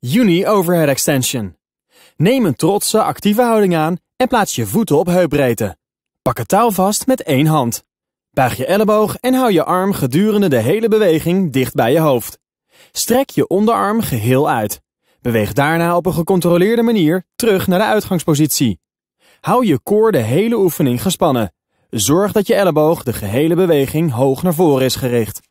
Uni Overhead Extension. Neem een trotse, actieve houding aan en plaats je voeten op heupbreedte. Pak het touw vast met één hand. Buig je elleboog en hou je arm gedurende de hele beweging dicht bij je hoofd. Strek je onderarm geheel uit. Beweeg daarna op een gecontroleerde manier terug naar de uitgangspositie. Hou je koor de hele oefening gespannen. Zorg dat je elleboog de gehele beweging hoog naar voren is gericht.